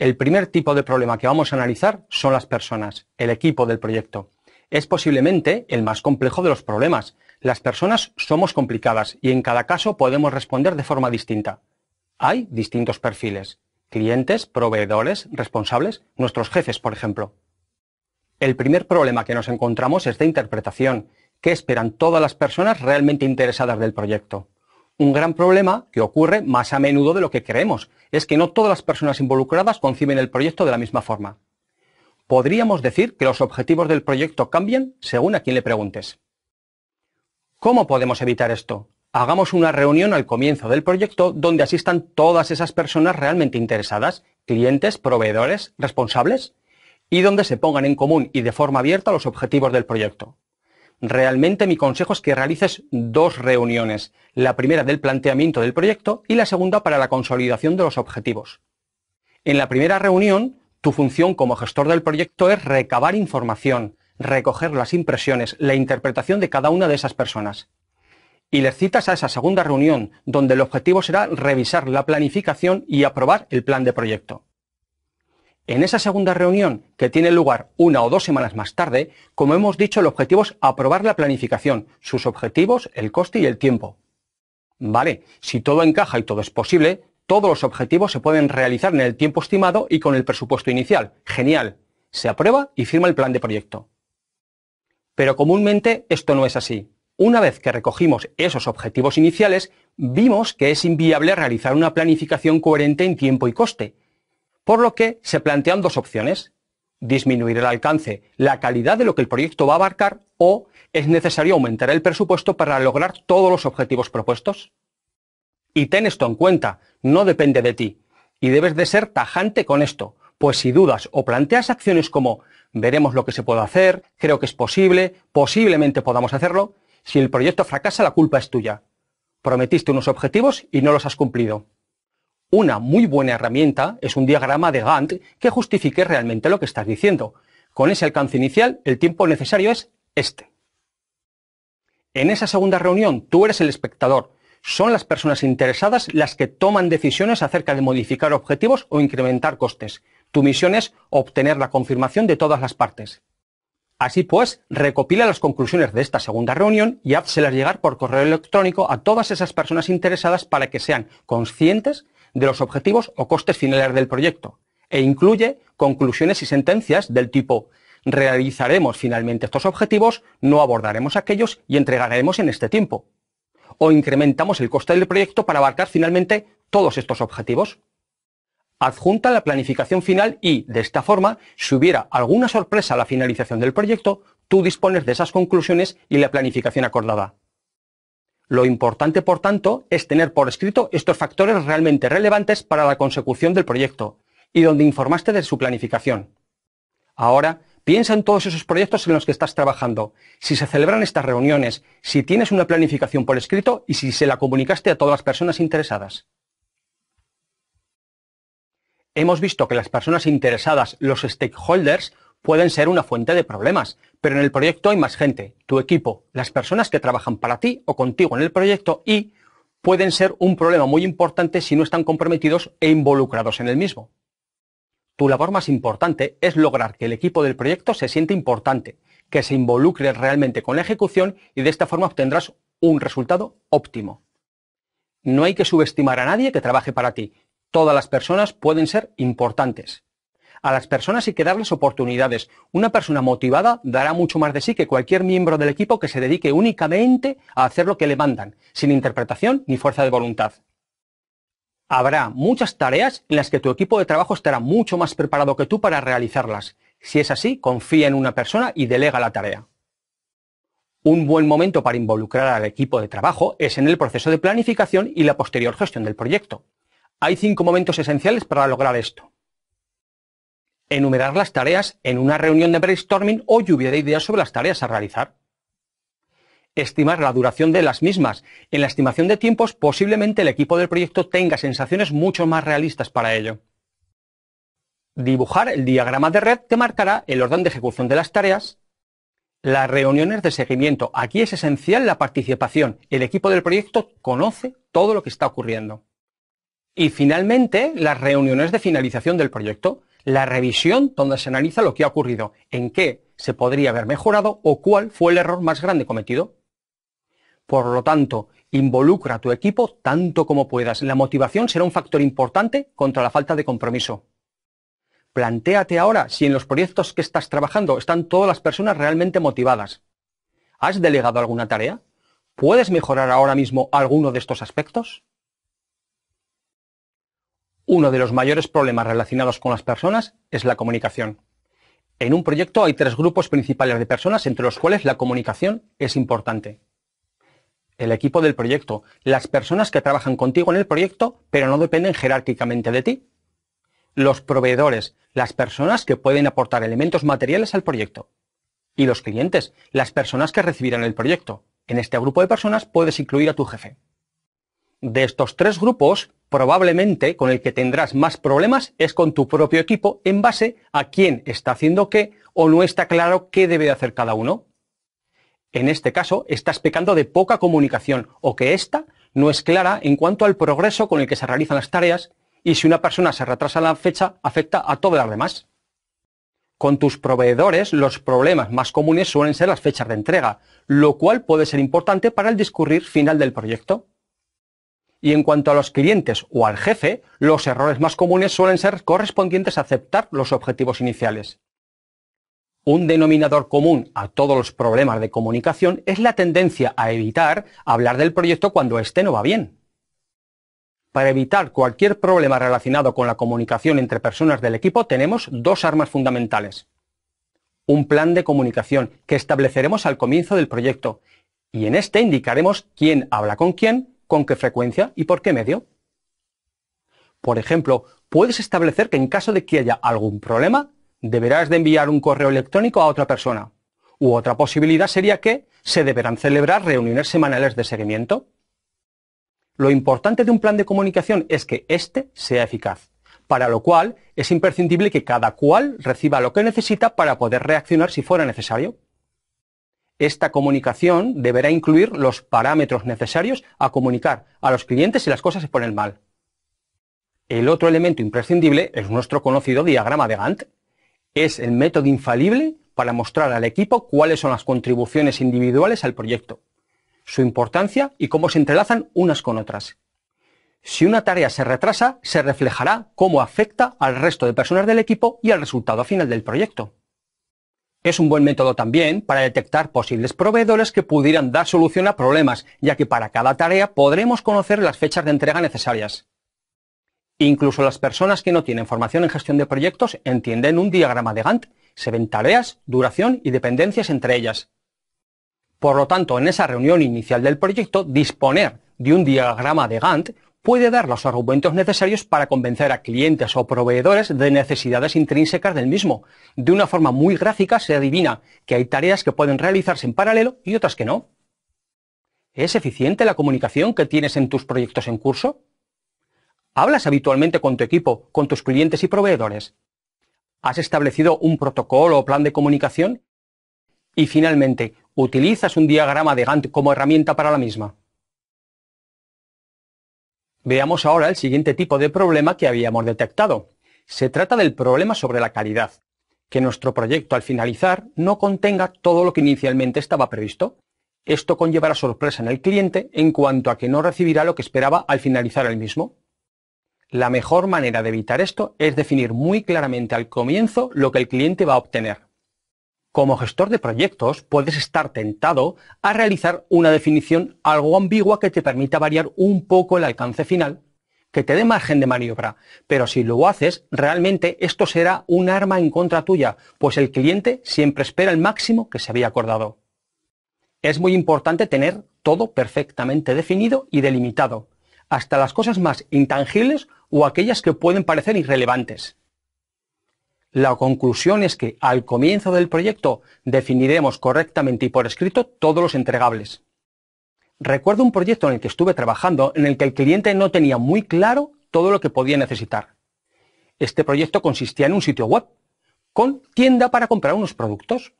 El primer tipo de problema que vamos a analizar son las personas, el equipo del proyecto. Es posiblemente el más complejo de los problemas. Las personas somos complicadas y en cada caso podemos responder de forma distinta. Hay distintos perfiles. Clientes, proveedores, responsables, nuestros jefes, por ejemplo. El primer problema que nos encontramos es de interpretación. ¿Qué esperan todas las personas realmente interesadas del proyecto? un gran problema que ocurre más a menudo de lo que creemos, es que no todas las personas involucradas conciben el proyecto de la misma forma. Podríamos decir que los objetivos del proyecto cambian según a quien le preguntes. ¿Cómo podemos evitar esto? Hagamos una reunión al comienzo del proyecto donde asistan todas esas personas realmente interesadas, clientes, proveedores, responsables, y donde se pongan en común y de forma abierta los objetivos del proyecto. Realmente mi consejo es que realices dos reuniones, la primera del planteamiento del proyecto y la segunda para la consolidación de los objetivos. En la primera reunión, tu función como gestor del proyecto es recabar información, recoger las impresiones, la interpretación de cada una de esas personas. Y les citas a esa segunda reunión, donde el objetivo será revisar la planificación y aprobar el plan de proyecto. En esa segunda reunión, que tiene lugar una o dos semanas más tarde, como hemos dicho, el objetivo es aprobar la planificación, sus objetivos, el coste y el tiempo. Vale, si todo encaja y todo es posible, todos los objetivos se pueden realizar en el tiempo estimado y con el presupuesto inicial. Genial. Se aprueba y firma el plan de proyecto. Pero comúnmente esto no es así. Una vez que recogimos esos objetivos iniciales, vimos que es inviable realizar una planificación coherente en tiempo y coste, por lo que se plantean dos opciones. Disminuir el alcance, la calidad de lo que el proyecto va a abarcar o es necesario aumentar el presupuesto para lograr todos los objetivos propuestos. Y ten esto en cuenta, no depende de ti. Y debes de ser tajante con esto, pues si dudas o planteas acciones como veremos lo que se puede hacer, creo que es posible, posiblemente podamos hacerlo, si el proyecto fracasa la culpa es tuya. Prometiste unos objetivos y no los has cumplido. Una muy buena herramienta es un diagrama de Gantt que justifique realmente lo que estás diciendo. Con ese alcance inicial, el tiempo necesario es este. En esa segunda reunión, tú eres el espectador. Son las personas interesadas las que toman decisiones acerca de modificar objetivos o incrementar costes. Tu misión es obtener la confirmación de todas las partes. Así pues, recopila las conclusiones de esta segunda reunión y házselas llegar por correo electrónico a todas esas personas interesadas para que sean conscientes de los objetivos o costes finales del proyecto e incluye conclusiones y sentencias del tipo realizaremos finalmente estos objetivos, no abordaremos aquellos y entregaremos en este tiempo. O incrementamos el coste del proyecto para abarcar finalmente todos estos objetivos. Adjunta la planificación final y, de esta forma, si hubiera alguna sorpresa a la finalización del proyecto, tú dispones de esas conclusiones y la planificación acordada. Lo importante, por tanto, es tener por escrito estos factores realmente relevantes para la consecución del proyecto y donde informaste de su planificación. Ahora, piensa en todos esos proyectos en los que estás trabajando, si se celebran estas reuniones, si tienes una planificación por escrito y si se la comunicaste a todas las personas interesadas. Hemos visto que las personas interesadas, los stakeholders, pueden ser una fuente de problemas, pero en el proyecto hay más gente, tu equipo, las personas que trabajan para ti o contigo en el proyecto y pueden ser un problema muy importante si no están comprometidos e involucrados en el mismo. Tu labor más importante es lograr que el equipo del proyecto se siente importante, que se involucre realmente con la ejecución y de esta forma obtendrás un resultado óptimo. No hay que subestimar a nadie que trabaje para ti. Todas las personas pueden ser importantes a las personas y que darles oportunidades. Una persona motivada dará mucho más de sí que cualquier miembro del equipo que se dedique únicamente a hacer lo que le mandan, sin interpretación ni fuerza de voluntad. Habrá muchas tareas en las que tu equipo de trabajo estará mucho más preparado que tú para realizarlas. Si es así, confía en una persona y delega la tarea. Un buen momento para involucrar al equipo de trabajo es en el proceso de planificación y la posterior gestión del proyecto. Hay cinco momentos esenciales para lograr esto enumerar las tareas en una reunión de brainstorming o lluvia de ideas sobre las tareas a realizar. Estimar la duración de las mismas. En la estimación de tiempos, posiblemente el equipo del proyecto tenga sensaciones mucho más realistas para ello. Dibujar el diagrama de red que marcará el orden de ejecución de las tareas. Las reuniones de seguimiento. Aquí es esencial la participación. El equipo del proyecto conoce todo lo que está ocurriendo. Y finalmente, las reuniones de finalización del proyecto la revisión donde se analiza lo que ha ocurrido, en qué se podría haber mejorado o cuál fue el error más grande cometido. Por lo tanto, involucra a tu equipo tanto como puedas. La motivación será un factor importante contra la falta de compromiso. Plantéate ahora si en los proyectos que estás trabajando están todas las personas realmente motivadas. ¿Has delegado alguna tarea? ¿Puedes mejorar ahora mismo alguno de estos aspectos? Uno de los mayores problemas relacionados con las personas es la comunicación. En un proyecto hay tres grupos principales de personas entre los cuales la comunicación es importante. El equipo del proyecto, las personas que trabajan contigo en el proyecto pero no dependen jerárquicamente de ti. Los proveedores, las personas que pueden aportar elementos materiales al proyecto. Y los clientes, las personas que recibirán el proyecto. En este grupo de personas puedes incluir a tu jefe. De estos tres grupos, probablemente con el que tendrás más problemas es con tu propio equipo en base a quién está haciendo qué o no está claro qué debe de hacer cada uno. En este caso, estás pecando de poca comunicación o que ésta no es clara en cuanto al progreso con el que se realizan las tareas y si una persona se retrasa la fecha afecta a todas las demás. Con tus proveedores los problemas más comunes suelen ser las fechas de entrega, lo cual puede ser importante para el discurrir final del proyecto. Y en cuanto a los clientes o al jefe, los errores más comunes suelen ser correspondientes a aceptar los objetivos iniciales. Un denominador común a todos los problemas de comunicación es la tendencia a evitar hablar del proyecto cuando éste no va bien. Para evitar cualquier problema relacionado con la comunicación entre personas del equipo tenemos dos armas fundamentales. Un plan de comunicación que estableceremos al comienzo del proyecto y en este indicaremos quién habla con quién, con qué frecuencia y por qué medio. Por ejemplo, puedes establecer que en caso de que haya algún problema, deberás de enviar un correo electrónico a otra persona. U otra posibilidad sería que se deberán celebrar reuniones semanales de seguimiento. Lo importante de un plan de comunicación es que éste sea eficaz, para lo cual es imprescindible que cada cual reciba lo que necesita para poder reaccionar si fuera necesario esta comunicación deberá incluir los parámetros necesarios a comunicar a los clientes si las cosas se ponen mal. El otro elemento imprescindible es nuestro conocido diagrama de Gantt. Es el método infalible para mostrar al equipo cuáles son las contribuciones individuales al proyecto, su importancia y cómo se entrelazan unas con otras. Si una tarea se retrasa, se reflejará cómo afecta al resto de personas del equipo y al resultado final del proyecto. Es un buen método también para detectar posibles proveedores que pudieran dar solución a problemas, ya que para cada tarea podremos conocer las fechas de entrega necesarias. Incluso las personas que no tienen formación en gestión de proyectos entienden un diagrama de Gantt, se ven tareas, duración y dependencias entre ellas. Por lo tanto, en esa reunión inicial del proyecto, disponer de un diagrama de Gantt puede dar los argumentos necesarios para convencer a clientes o proveedores de necesidades intrínsecas del mismo. De una forma muy gráfica se adivina que hay tareas que pueden realizarse en paralelo y otras que no. ¿Es eficiente la comunicación que tienes en tus proyectos en curso? ¿Hablas habitualmente con tu equipo, con tus clientes y proveedores? ¿Has establecido un protocolo o plan de comunicación? Y finalmente, ¿utilizas un diagrama de Gantt como herramienta para la misma? Veamos ahora el siguiente tipo de problema que habíamos detectado. Se trata del problema sobre la calidad, que nuestro proyecto al finalizar no contenga todo lo que inicialmente estaba previsto. Esto conllevará sorpresa en el cliente en cuanto a que no recibirá lo que esperaba al finalizar el mismo. La mejor manera de evitar esto es definir muy claramente al comienzo lo que el cliente va a obtener. Como gestor de proyectos puedes estar tentado a realizar una definición algo ambigua que te permita variar un poco el alcance final, que te dé margen de maniobra, pero si lo haces, realmente esto será un arma en contra tuya, pues el cliente siempre espera el máximo que se había acordado. Es muy importante tener todo perfectamente definido y delimitado, hasta las cosas más intangibles o aquellas que pueden parecer irrelevantes. La conclusión es que al comienzo del proyecto definiremos correctamente y por escrito todos los entregables. Recuerdo un proyecto en el que estuve trabajando en el que el cliente no tenía muy claro todo lo que podía necesitar. Este proyecto consistía en un sitio web con tienda para comprar unos productos.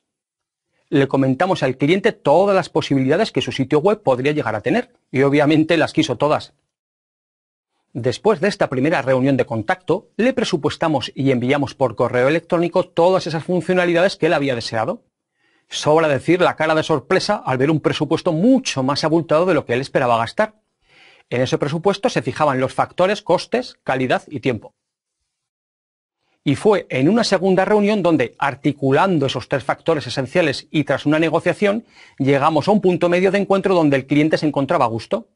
Le comentamos al cliente todas las posibilidades que su sitio web podría llegar a tener y obviamente las quiso todas. Después de esta primera reunión de contacto, le presupuestamos y enviamos por correo electrónico todas esas funcionalidades que él había deseado. Sobra decir la cara de sorpresa al ver un presupuesto mucho más abultado de lo que él esperaba gastar. En ese presupuesto se fijaban los factores costes, calidad y tiempo. Y fue en una segunda reunión donde, articulando esos tres factores esenciales y tras una negociación, llegamos a un punto medio de encuentro donde el cliente se encontraba a gusto.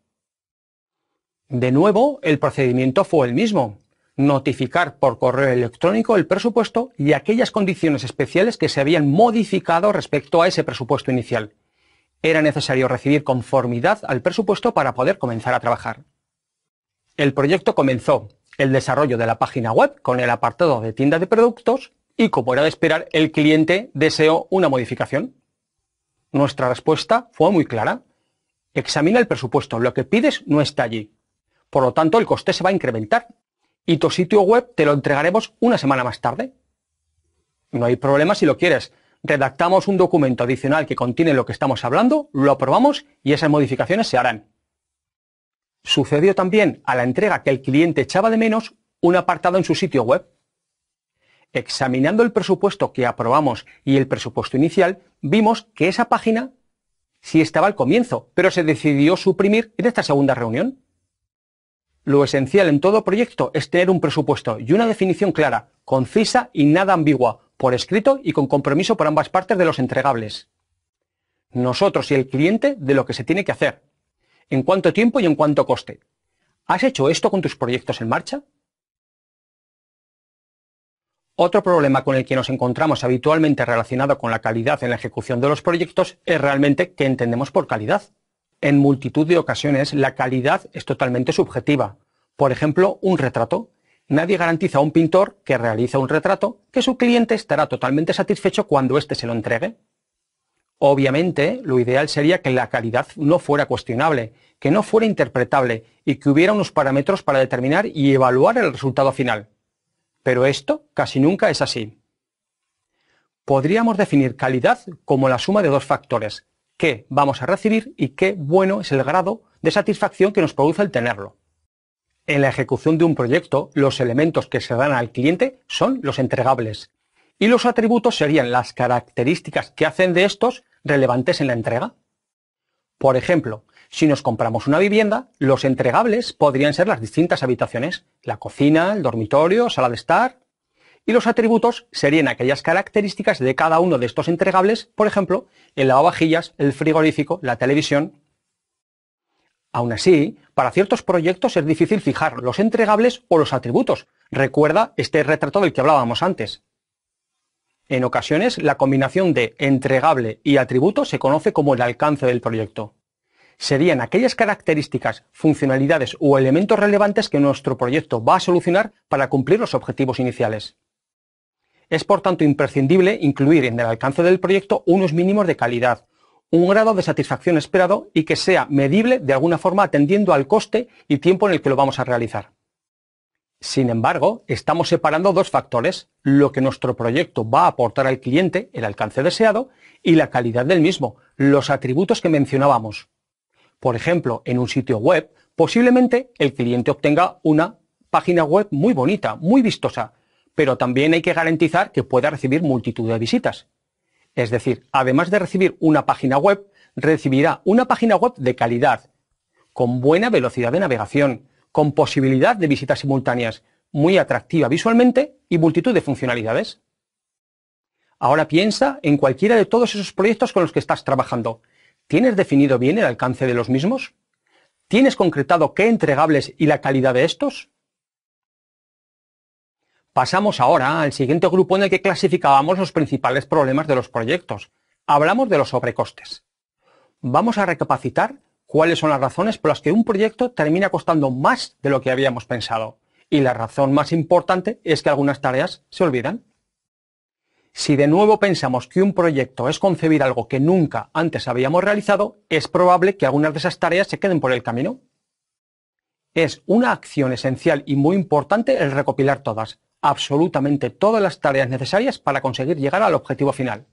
De nuevo, el procedimiento fue el mismo. Notificar por correo electrónico el presupuesto y aquellas condiciones especiales que se habían modificado respecto a ese presupuesto inicial. Era necesario recibir conformidad al presupuesto para poder comenzar a trabajar. El proyecto comenzó el desarrollo de la página web con el apartado de tienda de productos y, como era de esperar, el cliente deseó una modificación. Nuestra respuesta fue muy clara. Examina el presupuesto, lo que pides no está allí. Por lo tanto, el coste se va a incrementar y tu sitio web te lo entregaremos una semana más tarde. No hay problema si lo quieres. Redactamos un documento adicional que contiene lo que estamos hablando, lo aprobamos y esas modificaciones se harán. Sucedió también a la entrega que el cliente echaba de menos un apartado en su sitio web. Examinando el presupuesto que aprobamos y el presupuesto inicial, vimos que esa página sí estaba al comienzo, pero se decidió suprimir en esta segunda reunión. Lo esencial en todo proyecto es tener un presupuesto y una definición clara, concisa y nada ambigua, por escrito y con compromiso por ambas partes de los entregables. Nosotros y el cliente de lo que se tiene que hacer, en cuánto tiempo y en cuánto coste. ¿Has hecho esto con tus proyectos en marcha? Otro problema con el que nos encontramos habitualmente relacionado con la calidad en la ejecución de los proyectos es realmente qué entendemos por calidad en multitud de ocasiones la calidad es totalmente subjetiva. Por ejemplo, un retrato. Nadie garantiza a un pintor que realiza un retrato que su cliente estará totalmente satisfecho cuando éste se lo entregue. Obviamente, lo ideal sería que la calidad no fuera cuestionable, que no fuera interpretable y que hubiera unos parámetros para determinar y evaluar el resultado final. Pero esto casi nunca es así. Podríamos definir calidad como la suma de dos factores, qué vamos a recibir y qué bueno es el grado de satisfacción que nos produce el tenerlo. En la ejecución de un proyecto, los elementos que se dan al cliente son los entregables y los atributos serían las características que hacen de estos relevantes en la entrega. Por ejemplo, si nos compramos una vivienda, los entregables podrían ser las distintas habitaciones, la cocina, el dormitorio, sala de estar, y los atributos serían aquellas características de cada uno de estos entregables, por ejemplo, el lavavajillas, el frigorífico, la televisión. Aún así, para ciertos proyectos es difícil fijar los entregables o los atributos. Recuerda este retrato del que hablábamos antes. En ocasiones, la combinación de entregable y atributo se conoce como el alcance del proyecto. Serían aquellas características, funcionalidades o elementos relevantes que nuestro proyecto va a solucionar para cumplir los objetivos iniciales. Es por tanto imprescindible incluir en el alcance del proyecto unos mínimos de calidad, un grado de satisfacción esperado y que sea medible de alguna forma atendiendo al coste y tiempo en el que lo vamos a realizar. Sin embargo, estamos separando dos factores, lo que nuestro proyecto va a aportar al cliente, el alcance deseado, y la calidad del mismo, los atributos que mencionábamos. Por ejemplo, en un sitio web, posiblemente el cliente obtenga una página web muy bonita, muy vistosa, pero también hay que garantizar que pueda recibir multitud de visitas. Es decir, además de recibir una página web, recibirá una página web de calidad, con buena velocidad de navegación, con posibilidad de visitas simultáneas, muy atractiva visualmente y multitud de funcionalidades. Ahora piensa en cualquiera de todos esos proyectos con los que estás trabajando. ¿Tienes definido bien el alcance de los mismos? ¿Tienes concretado qué entregables y la calidad de estos? Pasamos ahora al siguiente grupo en el que clasificábamos los principales problemas de los proyectos. Hablamos de los sobrecostes. Vamos a recapacitar cuáles son las razones por las que un proyecto termina costando más de lo que habíamos pensado. Y la razón más importante es que algunas tareas se olvidan. Si de nuevo pensamos que un proyecto es concebir algo que nunca antes habíamos realizado, es probable que algunas de esas tareas se queden por el camino. Es una acción esencial y muy importante el recopilar todas, absolutamente todas las tareas necesarias para conseguir llegar al objetivo final.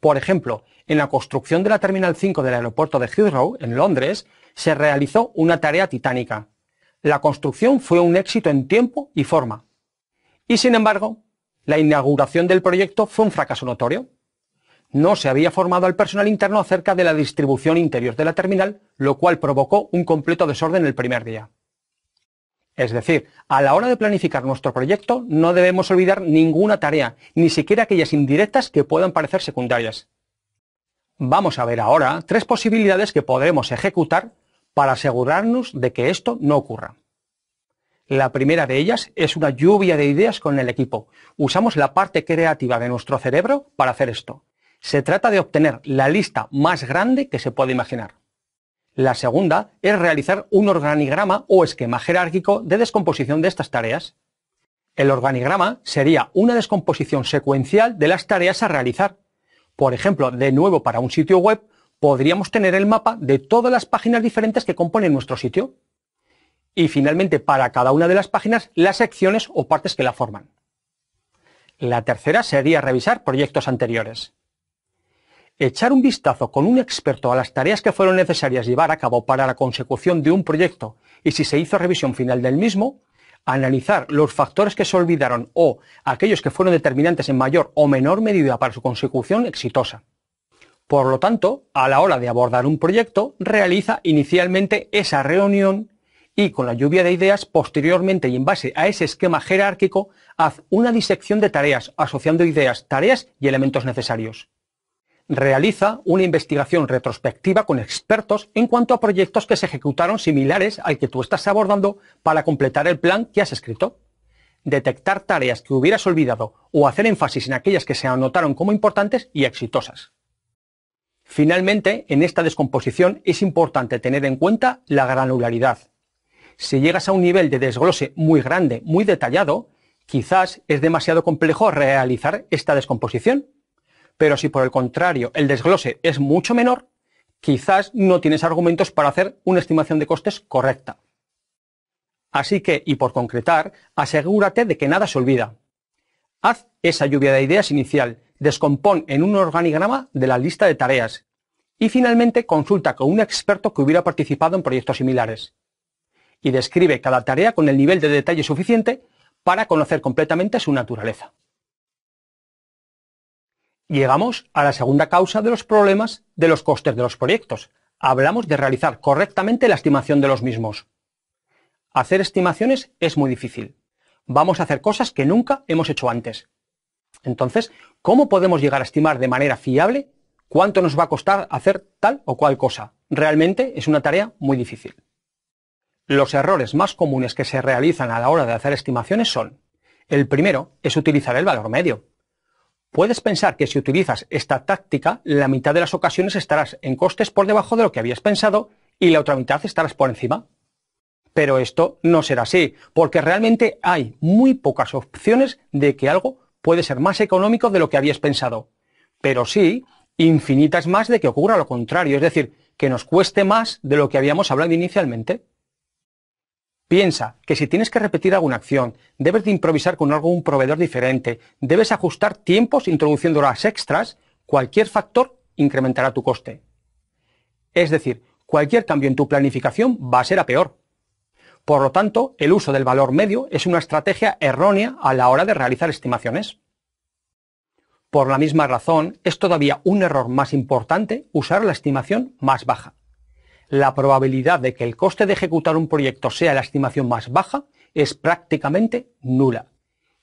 Por ejemplo, en la construcción de la Terminal 5 del aeropuerto de Heathrow, en Londres, se realizó una tarea titánica. La construcción fue un éxito en tiempo y forma. Y sin embargo, la inauguración del proyecto fue un fracaso notorio. No se había formado al personal interno acerca de la distribución interior de la terminal, lo cual provocó un completo desorden el primer día. Es decir, a la hora de planificar nuestro proyecto no debemos olvidar ninguna tarea, ni siquiera aquellas indirectas que puedan parecer secundarias. Vamos a ver ahora tres posibilidades que podremos ejecutar para asegurarnos de que esto no ocurra. La primera de ellas es una lluvia de ideas con el equipo. Usamos la parte creativa de nuestro cerebro para hacer esto. Se trata de obtener la lista más grande que se puede imaginar. La segunda es realizar un organigrama o esquema jerárquico de descomposición de estas tareas. El organigrama sería una descomposición secuencial de las tareas a realizar. Por ejemplo, de nuevo para un sitio web, podríamos tener el mapa de todas las páginas diferentes que componen nuestro sitio. Y finalmente, para cada una de las páginas, las secciones o partes que la forman. La tercera sería revisar proyectos anteriores echar un vistazo con un experto a las tareas que fueron necesarias llevar a cabo para la consecución de un proyecto y si se hizo revisión final del mismo, analizar los factores que se olvidaron o aquellos que fueron determinantes en mayor o menor medida para su consecución exitosa. Por lo tanto, a la hora de abordar un proyecto, realiza inicialmente esa reunión y con la lluvia de ideas, posteriormente y en base a ese esquema jerárquico, haz una disección de tareas, asociando ideas, tareas y elementos necesarios realiza una investigación retrospectiva con expertos en cuanto a proyectos que se ejecutaron similares al que tú estás abordando para completar el plan que has escrito. Detectar tareas que hubieras olvidado o hacer énfasis en aquellas que se anotaron como importantes y exitosas. Finalmente, en esta descomposición es importante tener en cuenta la granularidad. Si llegas a un nivel de desglose muy grande, muy detallado, quizás es demasiado complejo realizar esta descomposición pero si por el contrario el desglose es mucho menor, quizás no tienes argumentos para hacer una estimación de costes correcta. Así que, y por concretar, asegúrate de que nada se olvida. Haz esa lluvia de ideas inicial, descompón en un organigrama de la lista de tareas y finalmente consulta con un experto que hubiera participado en proyectos similares. Y describe cada tarea con el nivel de detalle suficiente para conocer completamente su naturaleza. Llegamos a la segunda causa de los problemas de los costes de los proyectos. Hablamos de realizar correctamente la estimación de los mismos. Hacer estimaciones es muy difícil. Vamos a hacer cosas que nunca hemos hecho antes. Entonces, ¿cómo podemos llegar a estimar de manera fiable cuánto nos va a costar hacer tal o cual cosa? Realmente es una tarea muy difícil. Los errores más comunes que se realizan a la hora de hacer estimaciones son, el primero es utilizar el valor medio. Puedes pensar que si utilizas esta táctica, la mitad de las ocasiones estarás en costes por debajo de lo que habías pensado y la otra mitad estarás por encima. Pero esto no será así, porque realmente hay muy pocas opciones de que algo puede ser más económico de lo que habías pensado. Pero sí, infinitas más de que ocurra lo contrario, es decir, que nos cueste más de lo que habíamos hablado inicialmente. Piensa que si tienes que repetir alguna acción, debes de improvisar con algún proveedor diferente, debes ajustar tiempos introduciendo horas extras, cualquier factor incrementará tu coste. Es decir, cualquier cambio en tu planificación va a ser a peor. Por lo tanto, el uso del valor medio es una estrategia errónea a la hora de realizar estimaciones. Por la misma razón, es todavía un error más importante usar la estimación más baja la probabilidad de que el coste de ejecutar un proyecto sea la estimación más baja es prácticamente nula.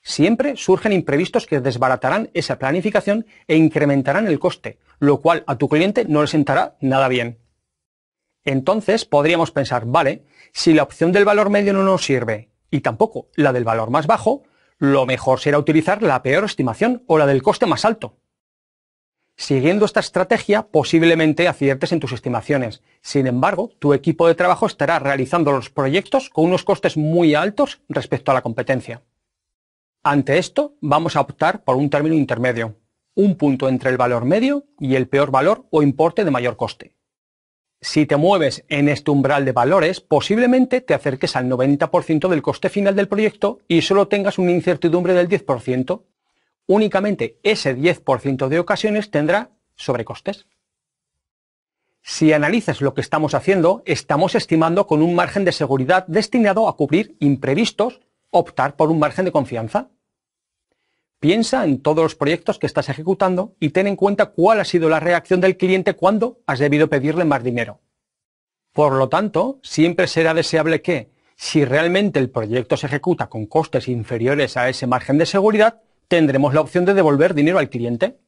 Siempre surgen imprevistos que desbaratarán esa planificación e incrementarán el coste, lo cual a tu cliente no le sentará nada bien. Entonces podríamos pensar, vale, si la opción del valor medio no nos sirve y tampoco la del valor más bajo, lo mejor será utilizar la peor estimación o la del coste más alto. Siguiendo esta estrategia, posiblemente aciertes en tus estimaciones. Sin embargo, tu equipo de trabajo estará realizando los proyectos con unos costes muy altos respecto a la competencia. Ante esto, vamos a optar por un término intermedio, un punto entre el valor medio y el peor valor o importe de mayor coste. Si te mueves en este umbral de valores, posiblemente te acerques al 90% del coste final del proyecto y solo tengas una incertidumbre del 10%, únicamente ese 10% de ocasiones tendrá sobrecostes. Si analizas lo que estamos haciendo, estamos estimando con un margen de seguridad destinado a cubrir imprevistos, optar por un margen de confianza. Piensa en todos los proyectos que estás ejecutando y ten en cuenta cuál ha sido la reacción del cliente cuando has debido pedirle más dinero. Por lo tanto, siempre será deseable que, si realmente el proyecto se ejecuta con costes inferiores a ese margen de seguridad, tendremos la opción de devolver dinero al cliente.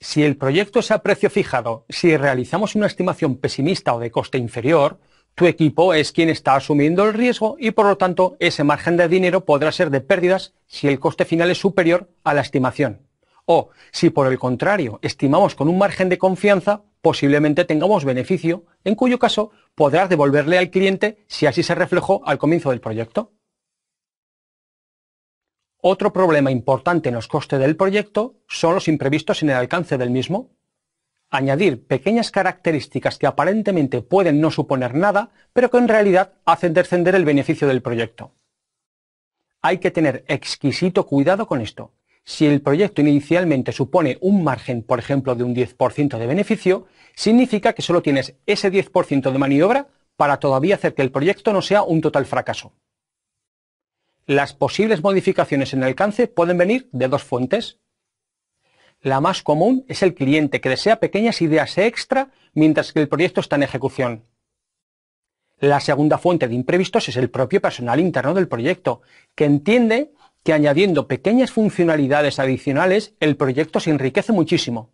Si el proyecto es a precio fijado, si realizamos una estimación pesimista o de coste inferior, tu equipo es quien está asumiendo el riesgo y por lo tanto ese margen de dinero podrá ser de pérdidas si el coste final es superior a la estimación. O si por el contrario estimamos con un margen de confianza, posiblemente tengamos beneficio, en cuyo caso podrás devolverle al cliente si así se reflejó al comienzo del proyecto. Otro problema importante en los costes del proyecto son los imprevistos en el alcance del mismo. Añadir pequeñas características que aparentemente pueden no suponer nada, pero que en realidad hacen descender el beneficio del proyecto. Hay que tener exquisito cuidado con esto. Si el proyecto inicialmente supone un margen, por ejemplo, de un 10% de beneficio, significa que solo tienes ese 10% de maniobra para todavía hacer que el proyecto no sea un total fracaso. Las posibles modificaciones en el alcance pueden venir de dos fuentes. La más común es el cliente que desea pequeñas ideas extra mientras que el proyecto está en ejecución. La segunda fuente de imprevistos es el propio personal interno del proyecto, que entiende que añadiendo pequeñas funcionalidades adicionales el proyecto se enriquece muchísimo.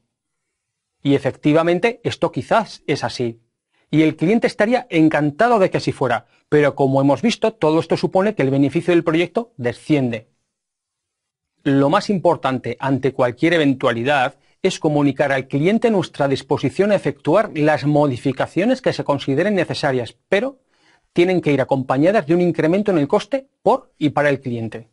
Y efectivamente esto quizás es así y el cliente estaría encantado de que así fuera, pero como hemos visto, todo esto supone que el beneficio del proyecto desciende. Lo más importante ante cualquier eventualidad es comunicar al cliente nuestra disposición a efectuar las modificaciones que se consideren necesarias, pero tienen que ir acompañadas de un incremento en el coste por y para el cliente.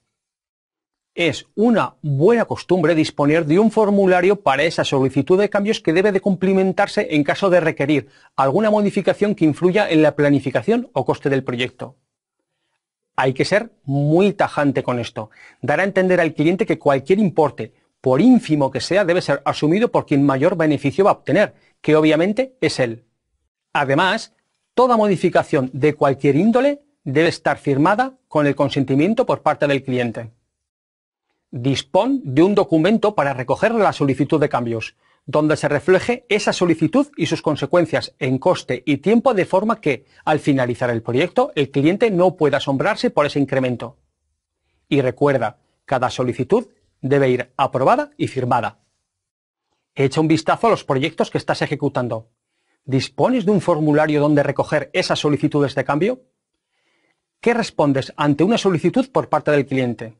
Es una buena costumbre disponer de un formulario para esa solicitud de cambios que debe de cumplimentarse en caso de requerir alguna modificación que influya en la planificación o coste del proyecto. Hay que ser muy tajante con esto. Dar a entender al cliente que cualquier importe, por ínfimo que sea, debe ser asumido por quien mayor beneficio va a obtener, que obviamente es él. Además, toda modificación de cualquier índole debe estar firmada con el consentimiento por parte del cliente dispón de un documento para recoger la solicitud de cambios, donde se refleje esa solicitud y sus consecuencias en coste y tiempo de forma que, al finalizar el proyecto, el cliente no pueda asombrarse por ese incremento. Y recuerda, cada solicitud debe ir aprobada y firmada. Echa un vistazo a los proyectos que estás ejecutando. ¿Dispones de un formulario donde recoger esas solicitudes de cambio? ¿Qué respondes ante una solicitud por parte del cliente?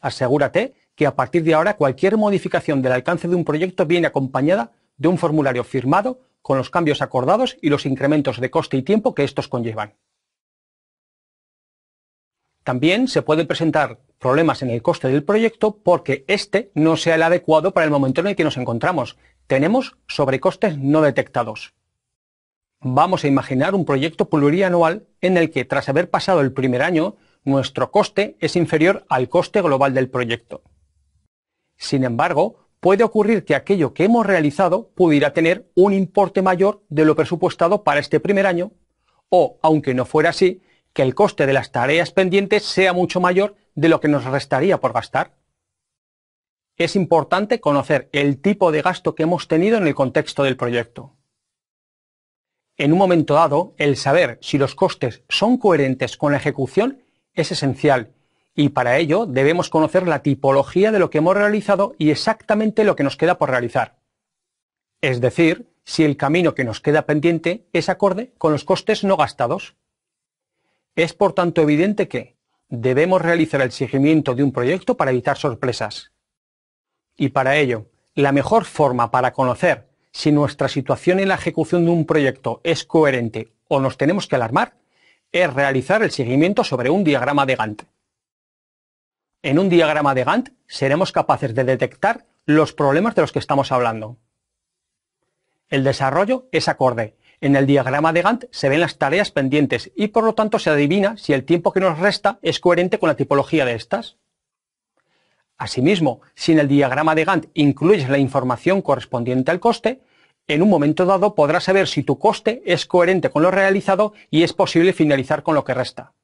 asegúrate que a partir de ahora cualquier modificación del alcance de un proyecto viene acompañada de un formulario firmado con los cambios acordados y los incrementos de coste y tiempo que estos conllevan. También se pueden presentar problemas en el coste del proyecto porque este no sea el adecuado para el momento en el que nos encontramos. Tenemos sobrecostes no detectados. Vamos a imaginar un proyecto plurianual en el que, tras haber pasado el primer año, nuestro coste es inferior al coste global del proyecto. Sin embargo, puede ocurrir que aquello que hemos realizado pudiera tener un importe mayor de lo presupuestado para este primer año, o, aunque no fuera así, que el coste de las tareas pendientes sea mucho mayor de lo que nos restaría por gastar. Es importante conocer el tipo de gasto que hemos tenido en el contexto del proyecto. En un momento dado, el saber si los costes son coherentes con la ejecución es esencial y para ello debemos conocer la tipología de lo que hemos realizado y exactamente lo que nos queda por realizar. Es decir, si el camino que nos queda pendiente es acorde con los costes no gastados. Es por tanto evidente que debemos realizar el seguimiento de un proyecto para evitar sorpresas. Y para ello, la mejor forma para conocer si nuestra situación en la ejecución de un proyecto es coherente o nos tenemos que alarmar es realizar el seguimiento sobre un diagrama de Gantt. En un diagrama de Gantt seremos capaces de detectar los problemas de los que estamos hablando. El desarrollo es acorde. En el diagrama de Gantt se ven las tareas pendientes y por lo tanto se adivina si el tiempo que nos resta es coherente con la tipología de estas. Asimismo, si en el diagrama de Gantt incluyes la información correspondiente al coste, en un momento dado podrás saber si tu coste es coherente con lo realizado y es posible finalizar con lo que resta.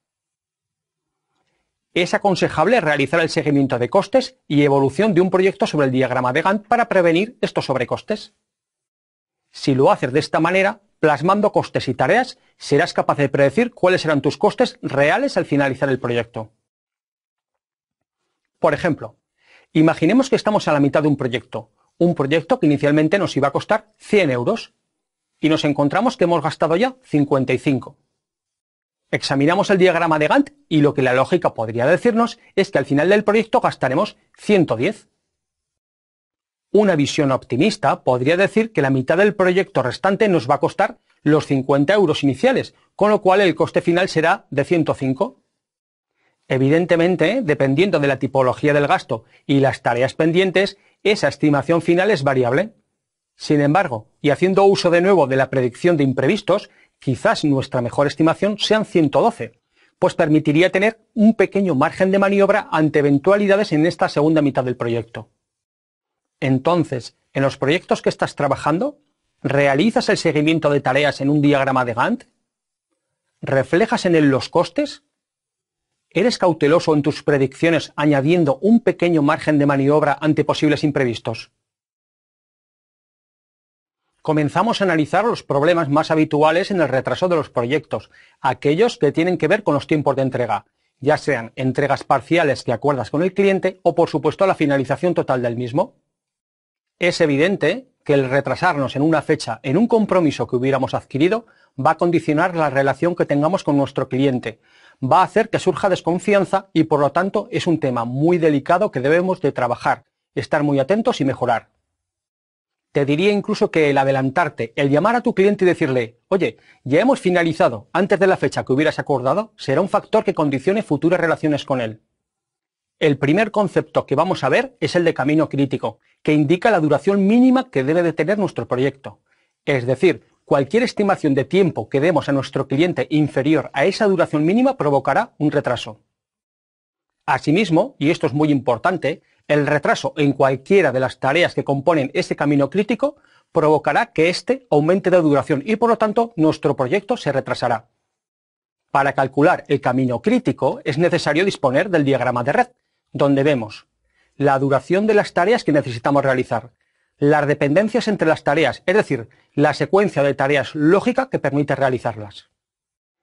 Es aconsejable realizar el seguimiento de costes y evolución de un proyecto sobre el diagrama de Gantt para prevenir estos sobrecostes. Si lo haces de esta manera, plasmando costes y tareas, serás capaz de predecir cuáles serán tus costes reales al finalizar el proyecto. Por ejemplo, imaginemos que estamos a la mitad de un proyecto, un proyecto que inicialmente nos iba a costar 100 euros y nos encontramos que hemos gastado ya 55. Examinamos el diagrama de Gantt y lo que la lógica podría decirnos es que al final del proyecto gastaremos 110. Una visión optimista podría decir que la mitad del proyecto restante nos va a costar los 50 euros iniciales, con lo cual el coste final será de 105. Evidentemente, dependiendo de la tipología del gasto y las tareas pendientes, esa estimación final es variable. Sin embargo, y haciendo uso de nuevo de la predicción de imprevistos, quizás nuestra mejor estimación sean 112, pues permitiría tener un pequeño margen de maniobra ante eventualidades en esta segunda mitad del proyecto. Entonces, en los proyectos que estás trabajando, ¿realizas el seguimiento de tareas en un diagrama de Gantt? ¿Reflejas en él los costes? ¿Eres cauteloso en tus predicciones añadiendo un pequeño margen de maniobra ante posibles imprevistos? Comenzamos a analizar los problemas más habituales en el retraso de los proyectos, aquellos que tienen que ver con los tiempos de entrega, ya sean entregas parciales que acuerdas con el cliente o por supuesto la finalización total del mismo. Es evidente que el retrasarnos en una fecha, en un compromiso que hubiéramos adquirido, va a condicionar la relación que tengamos con nuestro cliente, va a hacer que surja desconfianza y por lo tanto es un tema muy delicado que debemos de trabajar, estar muy atentos y mejorar. Te diría incluso que el adelantarte, el llamar a tu cliente y decirle, oye, ya hemos finalizado antes de la fecha que hubieras acordado, será un factor que condicione futuras relaciones con él. El primer concepto que vamos a ver es el de camino crítico, que indica la duración mínima que debe de tener nuestro proyecto. Es decir, cualquier estimación de tiempo que demos a nuestro cliente inferior a esa duración mínima provocará un retraso. Asimismo, y esto es muy importante, el retraso en cualquiera de las tareas que componen ese camino crítico provocará que éste aumente de duración y por lo tanto nuestro proyecto se retrasará. Para calcular el camino crítico es necesario disponer del diagrama de red, donde vemos la duración de las tareas que necesitamos realizar, las dependencias entre las tareas, es decir, la secuencia de tareas lógica que permite realizarlas.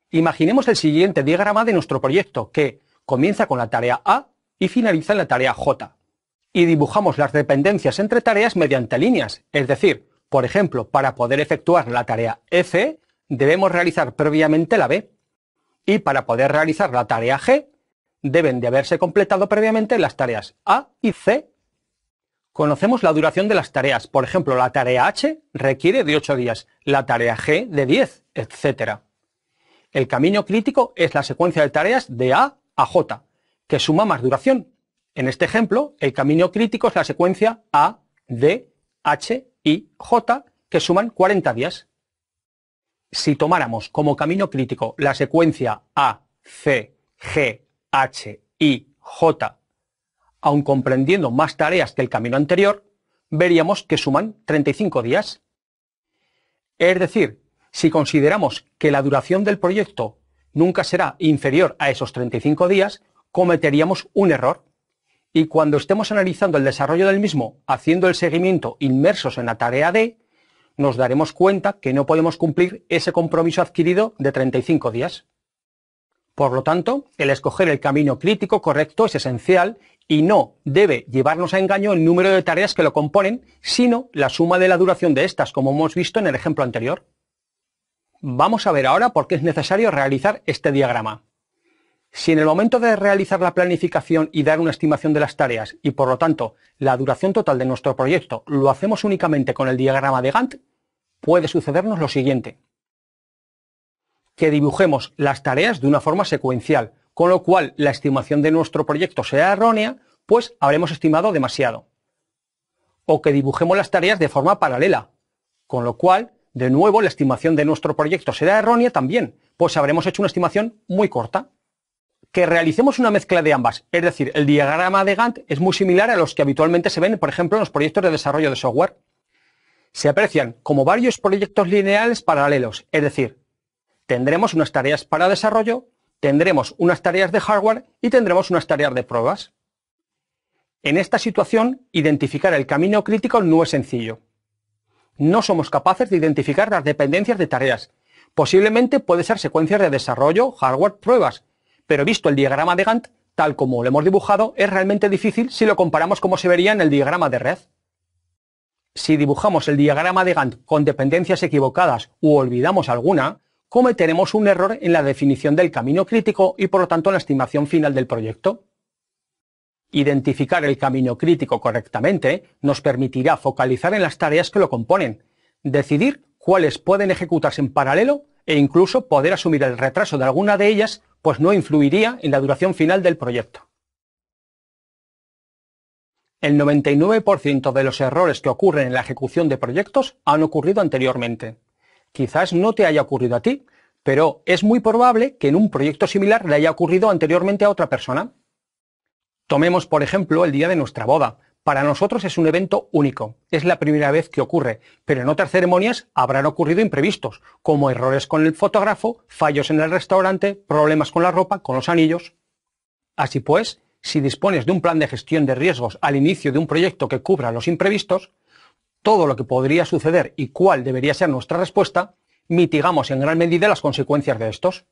Imaginemos el siguiente diagrama de nuestro proyecto, que comienza con la tarea A y finaliza en la tarea J. Y dibujamos las dependencias entre tareas mediante líneas, es decir, por ejemplo, para poder efectuar la tarea F, debemos realizar previamente la B. Y para poder realizar la tarea G, deben de haberse completado previamente las tareas A y C Conocemos la duración de las tareas. Por ejemplo, la tarea H requiere de 8 días, la tarea G de 10, etc. El camino crítico es la secuencia de tareas de A a J, que suma más duración. En este ejemplo, el camino crítico es la secuencia A, D, H y J, que suman 40 días. Si tomáramos como camino crítico la secuencia A, C, G, H, y J aun comprendiendo más tareas que el camino anterior, veríamos que suman 35 días. Es decir, si consideramos que la duración del proyecto nunca será inferior a esos 35 días, cometeríamos un error. Y cuando estemos analizando el desarrollo del mismo, haciendo el seguimiento inmersos en la tarea D, nos daremos cuenta que no podemos cumplir ese compromiso adquirido de 35 días. Por lo tanto, el escoger el camino crítico correcto es esencial y no debe llevarnos a engaño el número de tareas que lo componen, sino la suma de la duración de estas, como hemos visto en el ejemplo anterior. Vamos a ver ahora por qué es necesario realizar este diagrama. Si en el momento de realizar la planificación y dar una estimación de las tareas y por lo tanto la duración total de nuestro proyecto lo hacemos únicamente con el diagrama de Gantt, puede sucedernos lo siguiente. Que dibujemos las tareas de una forma secuencial, con lo cual la estimación de nuestro proyecto será errónea, pues habremos estimado demasiado. O que dibujemos las tareas de forma paralela, con lo cual, de nuevo, la estimación de nuestro proyecto será errónea también, pues habremos hecho una estimación muy corta. Que realicemos una mezcla de ambas, es decir, el diagrama de Gantt es muy similar a los que habitualmente se ven, por ejemplo, en los proyectos de desarrollo de software. Se aprecian como varios proyectos lineales paralelos, es decir, tendremos unas tareas para desarrollo tendremos unas tareas de hardware y tendremos unas tareas de pruebas. En esta situación, identificar el camino crítico no es sencillo. No somos capaces de identificar las dependencias de tareas. Posiblemente puede ser secuencias de desarrollo, hardware, pruebas, pero visto el diagrama de Gantt, tal como lo hemos dibujado, es realmente difícil si lo comparamos como se vería en el diagrama de red. Si dibujamos el diagrama de Gantt con dependencias equivocadas u olvidamos alguna, cometeremos un error en la definición del camino crítico y por lo tanto en la estimación final del proyecto. Identificar el camino crítico correctamente nos permitirá focalizar en las tareas que lo componen, decidir cuáles pueden ejecutarse en paralelo e incluso poder asumir el retraso de alguna de ellas, pues no influiría en la duración final del proyecto. El 99% de los errores que ocurren en la ejecución de proyectos han ocurrido anteriormente. Quizás no te haya ocurrido a ti, pero es muy probable que en un proyecto similar le haya ocurrido anteriormente a otra persona. Tomemos, por ejemplo, el día de nuestra boda. Para nosotros es un evento único, es la primera vez que ocurre, pero en otras ceremonias habrán ocurrido imprevistos, como errores con el fotógrafo, fallos en el restaurante, problemas con la ropa, con los anillos. Así pues, si dispones de un plan de gestión de riesgos al inicio de un proyecto que cubra los imprevistos, todo lo que podría suceder y cuál debería ser nuestra respuesta, mitigamos en gran medida las consecuencias de estos.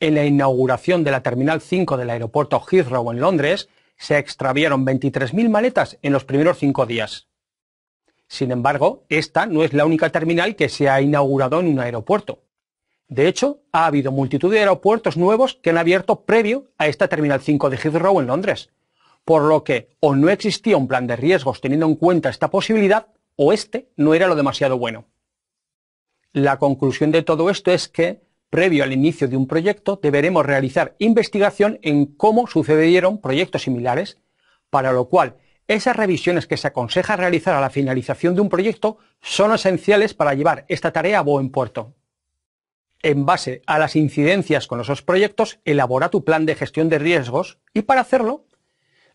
En la inauguración de la Terminal 5 del aeropuerto Heathrow en Londres, se extraviaron 23.000 maletas en los primeros cinco días. Sin embargo, esta no es la única terminal que se ha inaugurado en un aeropuerto. De hecho, ha habido multitud de aeropuertos nuevos que han abierto previo a esta Terminal 5 de Heathrow en Londres, por lo que o no existía un plan de riesgos teniendo en cuenta esta posibilidad, o este no era lo demasiado bueno. La conclusión de todo esto es que, previo al inicio de un proyecto, deberemos realizar investigación en cómo sucedieron proyectos similares, para lo cual esas revisiones que se aconseja realizar a la finalización de un proyecto son esenciales para llevar esta tarea a buen puerto. En base a las incidencias con esos proyectos, elabora tu plan de gestión de riesgos y para hacerlo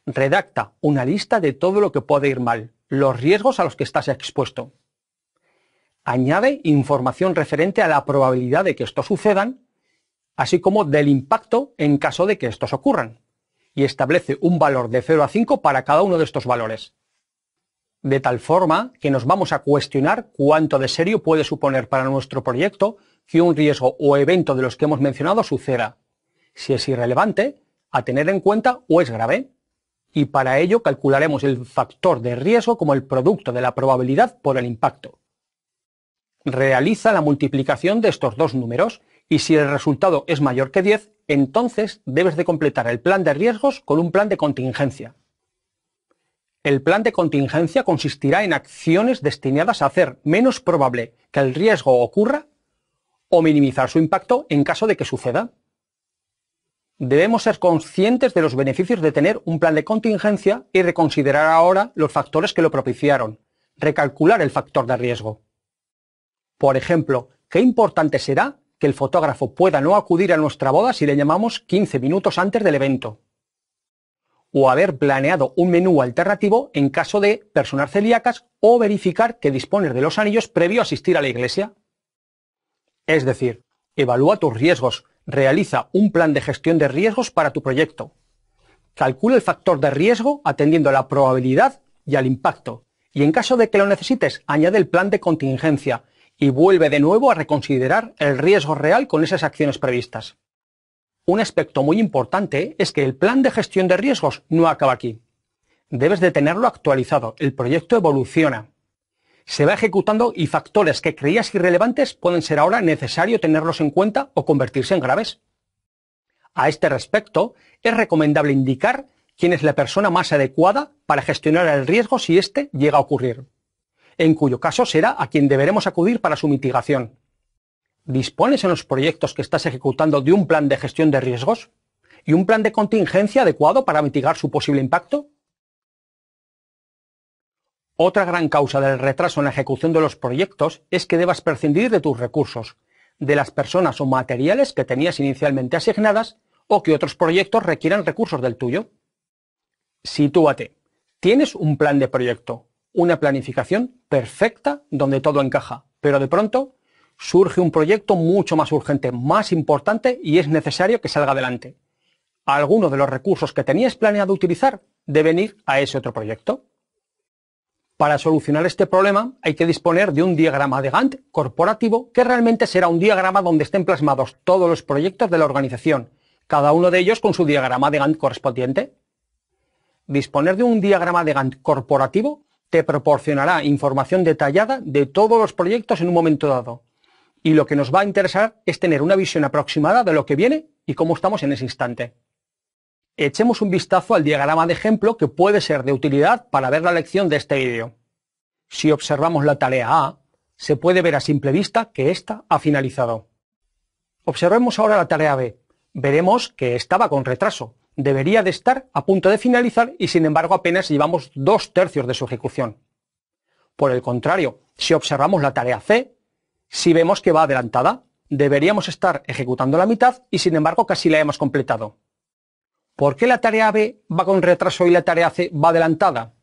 redacta una lista de todo lo que puede ir mal, los riesgos a los que estás expuesto. Añade información referente a la probabilidad de que esto sucedan, así como del impacto en caso de que estos ocurran, y establece un valor de 0 a 5 para cada uno de estos valores. De tal forma que nos vamos a cuestionar cuánto de serio puede suponer para nuestro proyecto que un riesgo o evento de los que hemos mencionado suceda. Si es irrelevante, a tener en cuenta o es grave y para ello calcularemos el factor de riesgo como el producto de la probabilidad por el impacto. Realiza la multiplicación de estos dos números y si el resultado es mayor que 10, entonces debes de completar el plan de riesgos con un plan de contingencia. El plan de contingencia consistirá en acciones destinadas a hacer menos probable que el riesgo ocurra o minimizar su impacto en caso de que suceda debemos ser conscientes de los beneficios de tener un plan de contingencia y reconsiderar ahora los factores que lo propiciaron, recalcular el factor de riesgo. Por ejemplo, qué importante será que el fotógrafo pueda no acudir a nuestra boda si le llamamos 15 minutos antes del evento. O haber planeado un menú alternativo en caso de personas celíacas o verificar que dispones de los anillos previo a asistir a la iglesia. Es decir, evalúa tus riesgos, realiza un plan de gestión de riesgos para tu proyecto. Calcula el factor de riesgo atendiendo a la probabilidad y al impacto. Y en caso de que lo necesites, añade el plan de contingencia y vuelve de nuevo a reconsiderar el riesgo real con esas acciones previstas. Un aspecto muy importante es que el plan de gestión de riesgos no acaba aquí. Debes de tenerlo actualizado. El proyecto evoluciona se va ejecutando y factores que creías irrelevantes pueden ser ahora necesario tenerlos en cuenta o convertirse en graves. A este respecto, es recomendable indicar quién es la persona más adecuada para gestionar el riesgo si éste llega a ocurrir, en cuyo caso será a quien deberemos acudir para su mitigación. ¿Dispones en los proyectos que estás ejecutando de un plan de gestión de riesgos? ¿Y un plan de contingencia adecuado para mitigar su posible impacto? Otra gran causa del retraso en la ejecución de los proyectos es que debas prescindir de tus recursos, de las personas o materiales que tenías inicialmente asignadas o que otros proyectos requieran recursos del tuyo. Sitúate. Tienes un plan de proyecto, una planificación perfecta donde todo encaja, pero de pronto surge un proyecto mucho más urgente, más importante y es necesario que salga adelante. Algunos de los recursos que tenías planeado utilizar deben ir a ese otro proyecto. Para solucionar este problema hay que disponer de un diagrama de Gantt corporativo que realmente será un diagrama donde estén plasmados todos los proyectos de la organización, cada uno de ellos con su diagrama de Gantt correspondiente. Disponer de un diagrama de Gantt corporativo te proporcionará información detallada de todos los proyectos en un momento dado. Y lo que nos va a interesar es tener una visión aproximada de lo que viene y cómo estamos en ese instante echemos un vistazo al diagrama de ejemplo que puede ser de utilidad para ver la lección de este vídeo. Si observamos la tarea A, se puede ver a simple vista que ésta ha finalizado. Observemos ahora la tarea B. Veremos que estaba con retraso. Debería de estar a punto de finalizar y sin embargo apenas llevamos dos tercios de su ejecución. Por el contrario, si observamos la tarea C, si vemos que va adelantada, deberíamos estar ejecutando la mitad y sin embargo casi la hemos completado. ¿Por qué la tarea B va con retraso y la tarea C va adelantada?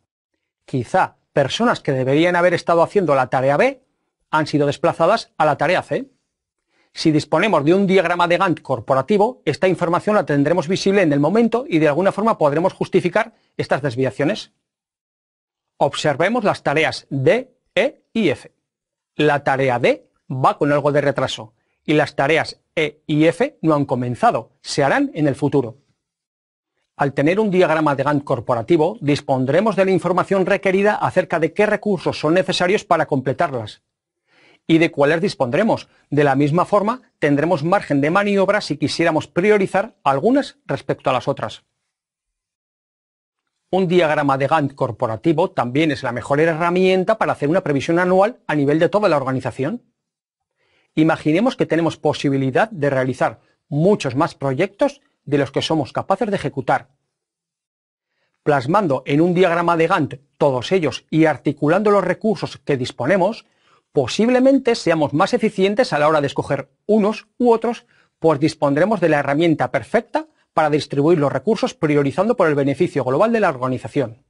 Quizá personas que deberían haber estado haciendo la tarea B han sido desplazadas a la tarea C. Si disponemos de un diagrama de Gantt corporativo, esta información la tendremos visible en el momento y de alguna forma podremos justificar estas desviaciones. Observemos las tareas D, E y F. La tarea D va con algo de retraso y las tareas E y F no han comenzado, se harán en el futuro. Al tener un diagrama de Gantt corporativo, dispondremos de la información requerida acerca de qué recursos son necesarios para completarlas y de cuáles dispondremos. De la misma forma, tendremos margen de maniobra si quisiéramos priorizar algunas respecto a las otras. Un diagrama de Gantt corporativo también es la mejor herramienta para hacer una previsión anual a nivel de toda la organización. Imaginemos que tenemos posibilidad de realizar muchos más proyectos de los que somos capaces de ejecutar. Plasmando en un diagrama de Gantt todos ellos y articulando los recursos que disponemos, posiblemente seamos más eficientes a la hora de escoger unos u otros, pues dispondremos de la herramienta perfecta para distribuir los recursos priorizando por el beneficio global de la organización.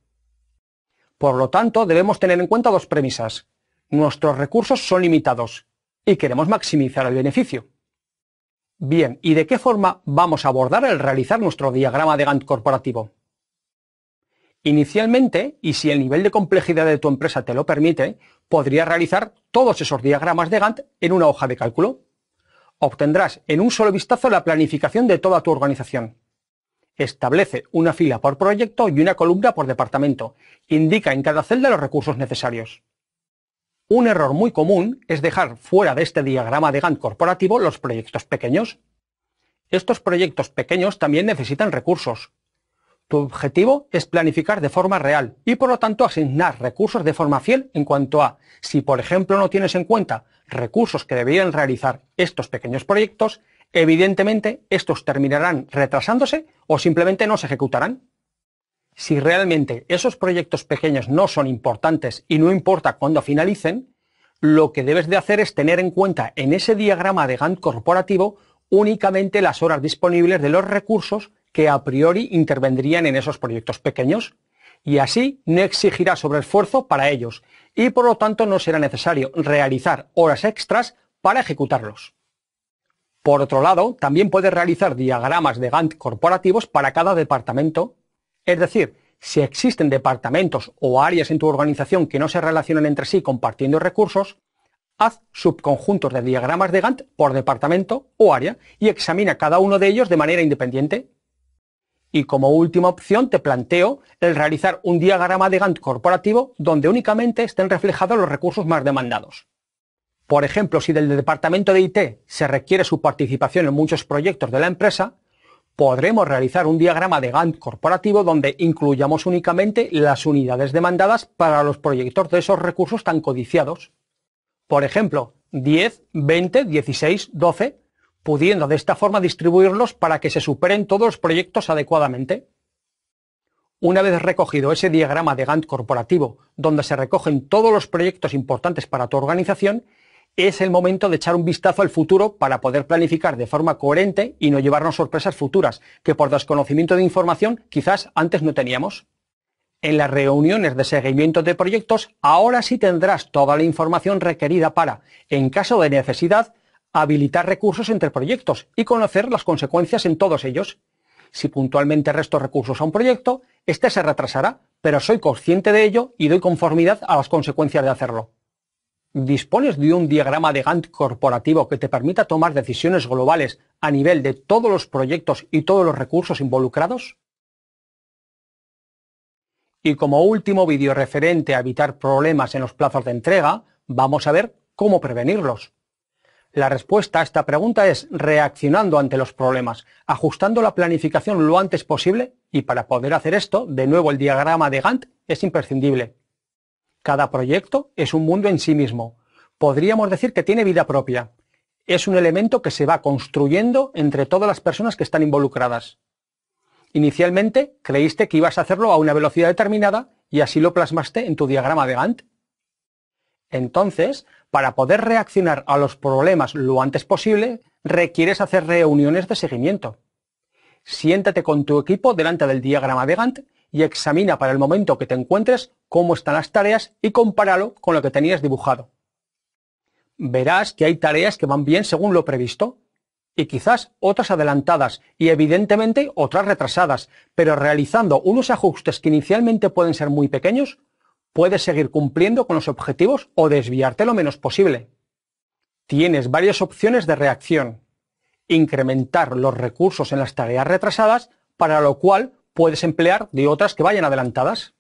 Por lo tanto, debemos tener en cuenta dos premisas. Nuestros recursos son limitados y queremos maximizar el beneficio. Bien, ¿y de qué forma vamos a abordar el realizar nuestro diagrama de Gantt corporativo? Inicialmente, y si el nivel de complejidad de tu empresa te lo permite, podrías realizar todos esos diagramas de Gantt en una hoja de cálculo. Obtendrás en un solo vistazo la planificación de toda tu organización. Establece una fila por proyecto y una columna por departamento. Indica en cada celda los recursos necesarios. Un error muy común es dejar fuera de este diagrama de Gantt corporativo los proyectos pequeños. Estos proyectos pequeños también necesitan recursos. Tu objetivo es planificar de forma real y por lo tanto asignar recursos de forma fiel en cuanto a si por ejemplo no tienes en cuenta recursos que deberían realizar estos pequeños proyectos, evidentemente estos terminarán retrasándose o simplemente no se ejecutarán si realmente esos proyectos pequeños no son importantes y no importa cuándo finalicen, lo que debes de hacer es tener en cuenta en ese diagrama de Gantt corporativo únicamente las horas disponibles de los recursos que a priori intervendrían en esos proyectos pequeños y así no exigirá sobreesfuerzo para ellos y por lo tanto no será necesario realizar horas extras para ejecutarlos. Por otro lado, también puedes realizar diagramas de Gantt corporativos para cada departamento es decir, si existen departamentos o áreas en tu organización que no se relacionan entre sí compartiendo recursos, haz subconjuntos de diagramas de Gantt por departamento o área y examina cada uno de ellos de manera independiente. Y como última opción te planteo el realizar un diagrama de Gantt corporativo donde únicamente estén reflejados los recursos más demandados. Por ejemplo, si del departamento de IT se requiere su participación en muchos proyectos de la empresa, podremos realizar un diagrama de Gantt corporativo donde incluyamos únicamente las unidades demandadas para los proyectos de esos recursos tan codiciados. Por ejemplo, 10, 20, 16, 12, pudiendo de esta forma distribuirlos para que se superen todos los proyectos adecuadamente. Una vez recogido ese diagrama de Gantt corporativo, donde se recogen todos los proyectos importantes para tu organización, es el momento de echar un vistazo al futuro para poder planificar de forma coherente y no llevarnos sorpresas futuras que por desconocimiento de información quizás antes no teníamos. En las reuniones de seguimiento de proyectos, ahora sí tendrás toda la información requerida para, en caso de necesidad, habilitar recursos entre proyectos y conocer las consecuencias en todos ellos. Si puntualmente resto recursos a un proyecto, este se retrasará, pero soy consciente de ello y doy conformidad a las consecuencias de hacerlo. ¿Dispones de un diagrama de Gantt corporativo que te permita tomar decisiones globales a nivel de todos los proyectos y todos los recursos involucrados? Y como último vídeo referente a evitar problemas en los plazos de entrega, vamos a ver cómo prevenirlos. La respuesta a esta pregunta es reaccionando ante los problemas, ajustando la planificación lo antes posible y para poder hacer esto, de nuevo el diagrama de Gantt es imprescindible. Cada proyecto es un mundo en sí mismo. Podríamos decir que tiene vida propia. Es un elemento que se va construyendo entre todas las personas que están involucradas. Inicialmente creíste que ibas a hacerlo a una velocidad determinada y así lo plasmaste en tu diagrama de Gantt. Entonces, para poder reaccionar a los problemas lo antes posible, requieres hacer reuniones de seguimiento. Siéntate con tu equipo delante del diagrama de Gantt y examina para el momento que te encuentres cómo están las tareas y compáralo con lo que tenías dibujado. Verás que hay tareas que van bien según lo previsto y quizás otras adelantadas y evidentemente otras retrasadas, pero realizando unos ajustes que inicialmente pueden ser muy pequeños, puedes seguir cumpliendo con los objetivos o desviarte lo menos posible. Tienes varias opciones de reacción. Incrementar los recursos en las tareas retrasadas, para lo cual puedes emplear de otras que vayan adelantadas.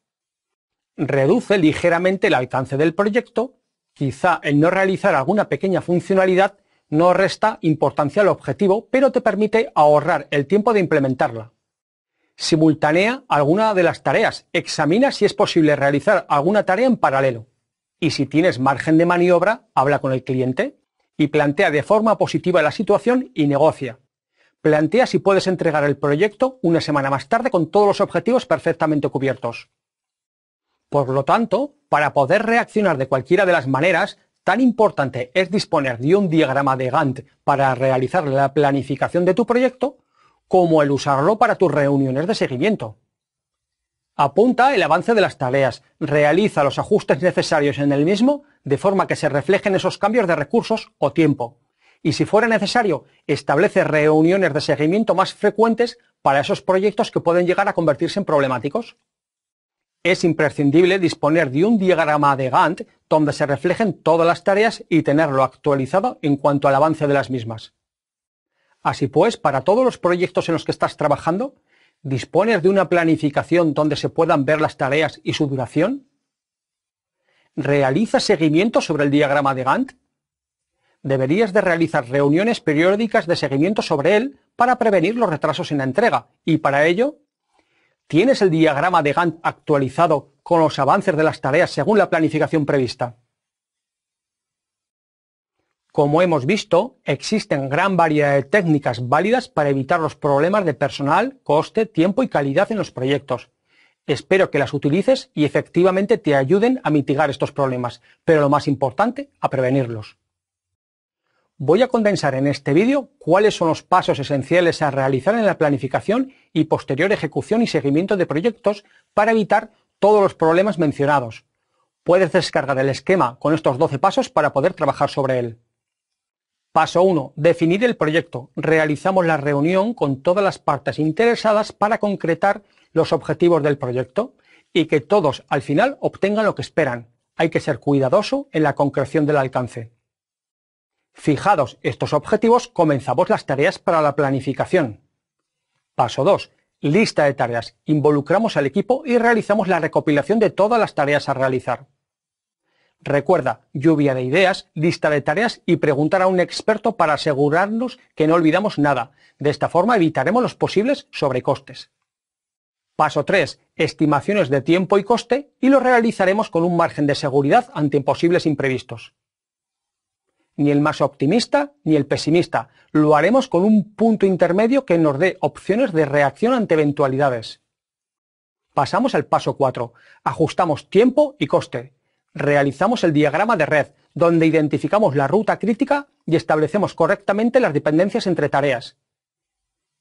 Reduce ligeramente el alcance del proyecto, quizá el no realizar alguna pequeña funcionalidad no resta importancia al objetivo, pero te permite ahorrar el tiempo de implementarla. Simultanea alguna de las tareas, examina si es posible realizar alguna tarea en paralelo. Y si tienes margen de maniobra, habla con el cliente y plantea de forma positiva la situación y negocia. Plantea si puedes entregar el proyecto una semana más tarde con todos los objetivos perfectamente cubiertos. Por lo tanto, para poder reaccionar de cualquiera de las maneras, tan importante es disponer de un diagrama de Gantt para realizar la planificación de tu proyecto como el usarlo para tus reuniones de seguimiento. Apunta el avance de las tareas, realiza los ajustes necesarios en el mismo de forma que se reflejen esos cambios de recursos o tiempo y si fuera necesario establece reuniones de seguimiento más frecuentes para esos proyectos que pueden llegar a convertirse en problemáticos. Es imprescindible disponer de un diagrama de Gantt donde se reflejen todas las tareas y tenerlo actualizado en cuanto al avance de las mismas. Así pues, para todos los proyectos en los que estás trabajando, ¿dispones de una planificación donde se puedan ver las tareas y su duración? ¿Realiza seguimiento sobre el diagrama de Gantt? deberías de realizar reuniones periódicas de seguimiento sobre él para prevenir los retrasos en la entrega. Y para ello, ¿tienes el diagrama de Gantt actualizado con los avances de las tareas según la planificación prevista? Como hemos visto, existen gran variedad de técnicas válidas para evitar los problemas de personal, coste, tiempo y calidad en los proyectos. Espero que las utilices y efectivamente te ayuden a mitigar estos problemas, pero lo más importante, a prevenirlos. Voy a condensar en este vídeo cuáles son los pasos esenciales a realizar en la planificación y posterior ejecución y seguimiento de proyectos para evitar todos los problemas mencionados. Puedes descargar el esquema con estos 12 pasos para poder trabajar sobre él. Paso 1. Definir el proyecto. Realizamos la reunión con todas las partes interesadas para concretar los objetivos del proyecto y que todos al final obtengan lo que esperan. Hay que ser cuidadoso en la concreción del alcance. Fijados estos objetivos, comenzamos las tareas para la planificación. Paso 2. Lista de tareas. Involucramos al equipo y realizamos la recopilación de todas las tareas a realizar. Recuerda, lluvia de ideas, lista de tareas y preguntar a un experto para asegurarnos que no olvidamos nada. De esta forma evitaremos los posibles sobrecostes. Paso 3. Estimaciones de tiempo y coste y lo realizaremos con un margen de seguridad ante posibles imprevistos ni el más optimista ni el pesimista. Lo haremos con un punto intermedio que nos dé opciones de reacción ante eventualidades. Pasamos al paso 4. Ajustamos tiempo y coste. Realizamos el diagrama de red, donde identificamos la ruta crítica y establecemos correctamente las dependencias entre tareas.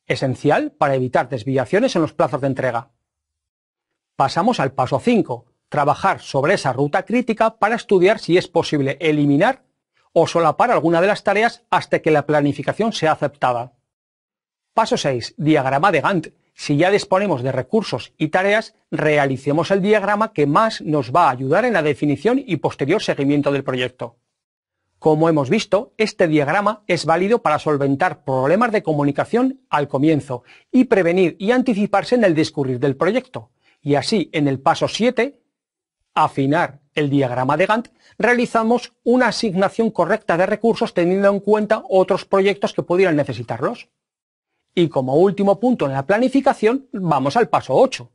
Esencial para evitar desviaciones en los plazos de entrega. Pasamos al paso 5. Trabajar sobre esa ruta crítica para estudiar si es posible eliminar o solapar alguna de las tareas hasta que la planificación sea aceptada. Paso 6. Diagrama de Gantt. Si ya disponemos de recursos y tareas, realicemos el diagrama que más nos va a ayudar en la definición y posterior seguimiento del proyecto. Como hemos visto, este diagrama es válido para solventar problemas de comunicación al comienzo y prevenir y anticiparse en el discurrir del proyecto. Y así, en el paso 7, afinar el diagrama de Gantt, realizamos una asignación correcta de recursos teniendo en cuenta otros proyectos que pudieran necesitarlos. Y como último punto en la planificación, vamos al paso 8.